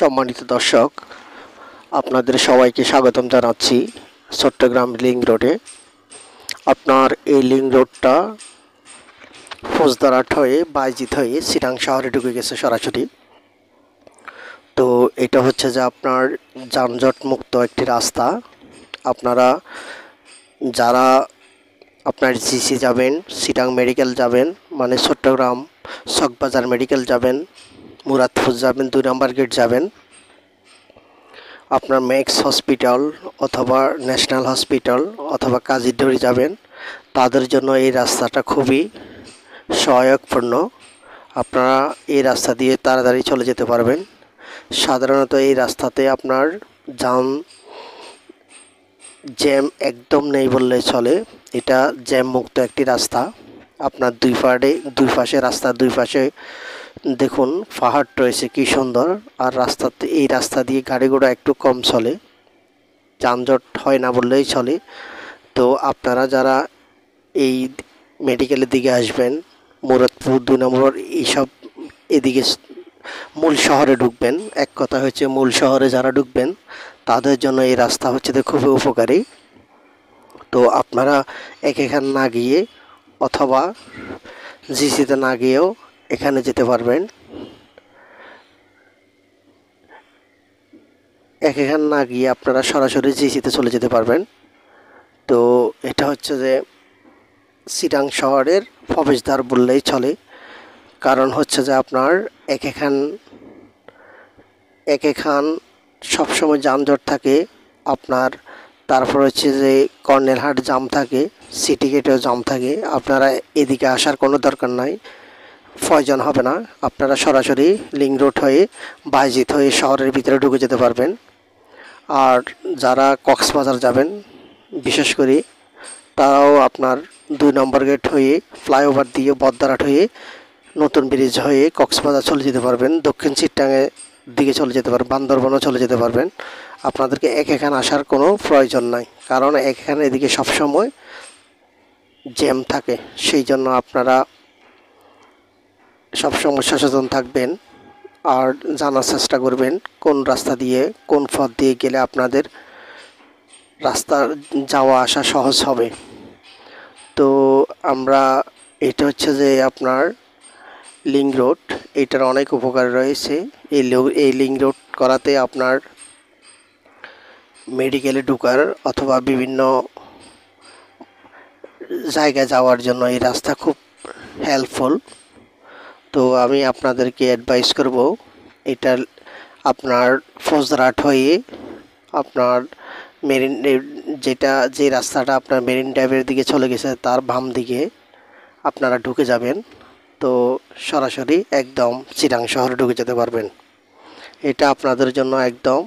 সম্মানিত দর্শক আপনাদের সবাইকে স্বাগতম জানাচ্ছি চট্টগ্রাম লিঙ্ক রোডে আপনার এই লিঙ্ক রোডটা ফৌজদারাট হয়ে বাইজিত হয়ে সিরাং শহরে ঢুকে গেছে সরাসরি তো এটা হচ্ছে যে আপনার যানজট মুক্ত একটি রাস্তা আপনারা যারা আপনার জিসি যাবেন সিরাং মেডিকেল যাবেন মানে চট্টগ্রাম চকবাজার মেডিকেল যাবেন মুরাদপুর যাবেন দুই নাম্বার গেট যাবেন আপনার ম্যাক্স হসপিটাল অথবা ন্যাশনাল হসপিটাল অথবা কাজিডরি যাবেন তাদের জন্য এই রাস্তাটা খুবই সহায়কপূর্ণ আপনারা এই রাস্তা দিয়ে তাড়াতাড়ি চলে যেতে পারবেন সাধারণত এই রাস্তাতে আপনার জাম জ্যাম একদম নেই বললে চলে এটা জ্যাম মুক্ত একটি রাস্তা আপনার দুই পাড়ে দুই পাশে রাস্তা দুই পাশে দেখুন পাহাড় রয়েছে কি সুন্দর আর রাস্তাতে এই রাস্তা দিয়ে গাড়ি ঘোড়া একটু কম চলে যানজট হয় না বললেই চলে তো আপনারা যারা এই মেডিকেলের দিকে আসবেন মুরাদপুর দুই নম্বর এইসব এদিকে মূল শহরে ঢুকবেন এক কথা হচ্ছে মূল শহরে যারা ঢুকবেন তাদের জন্য এই রাস্তা হচ্ছে তো খুবই উপকারী তো আপনারা এক এখান না গিয়ে অথবা জিসিতে না গিয়েও এখানে যেতে পারবেন এক এখান না গিয়ে আপনারা সরাসরি জিসিতে চলে যেতে পারবেন তো এটা হচ্ছে যে সিটাং শহরের প্রবেশদ্বার বললেই চলে কারণ হচ্ছে যে আপনার এক এখান এক এখান সবসময় যানজট থাকে আপনার তারপর হচ্ছে যে কর্নেলহাট জাম থাকে সিটি গেটেও জাম থাকে আপনারা এদিকে আসার কোনো দরকার নাই প্রয়োজন হবে না আপনারা সরাসরি লিং রোড হয়ে বাইজিত হয়ে শহরের ভিতরে ঢুকে যেতে পারবেন আর যারা কক্সবাজার যাবেন বিশেষ করে তারাও আপনার দুই নম্বর গেট হয়ে ফ্লাইওভার দিয়ে বদ্দারাট হয়ে নতুন ব্রিজ হয়ে কক্সবাজার চলে যেতে পারবেন দক্ষিণ চিট্টাঙের দিকে চলে যেতে পারবেন বান্দরবনও চলে যেতে পারবেন আপনাদেরকে এক এখানে আসার কোনো প্রয়োজন নাই কারণ এক এখানে এদিকে সবসময় জ্যাম থাকে সেই জন্য আপনারা সবসময় সচেতন থাকবেন আর জানার চেষ্টা করবেন কোন রাস্তা দিয়ে কোন পথ দিয়ে গেলে আপনাদের রাস্তা যাওয়া আসা সহজ হবে তো আমরা এটা হচ্ছে যে আপনার লিং রোড এটার অনেক উপকার রয়েছে এই এই লিং রোড করাতে আপনার মেডিকেলে ঢুকার অথবা বিভিন্ন জায়গায় যাওয়ার জন্য এই রাস্তা খুব হেল্পফুল তো আমি আপনাদেরকে অ্যাডভাইস করব এটা আপনার ফৌজরাট হয়ে আপনার মেরিন যেটা যে রাস্তাটা আপনার মেরিন ড্রাইভের দিকে চলে গেছে তার বাম দিকে আপনারা ঢুকে যাবেন তো সরাসরি একদম চিরাং শহরে ঢুকে যেতে পারবেন এটা আপনাদের জন্য একদম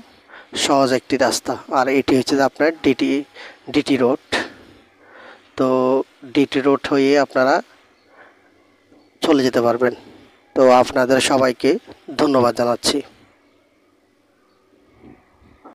সহজ একটি রাস্তা আর এটি হচ্ছে আপনার ডিটি ডিটি রোড তো ডিটি রোড হয়ে আপনারা চলে যেতে পারবেন তো আপনাদের সবাইকে ধন্যবাদ জানাচ্ছি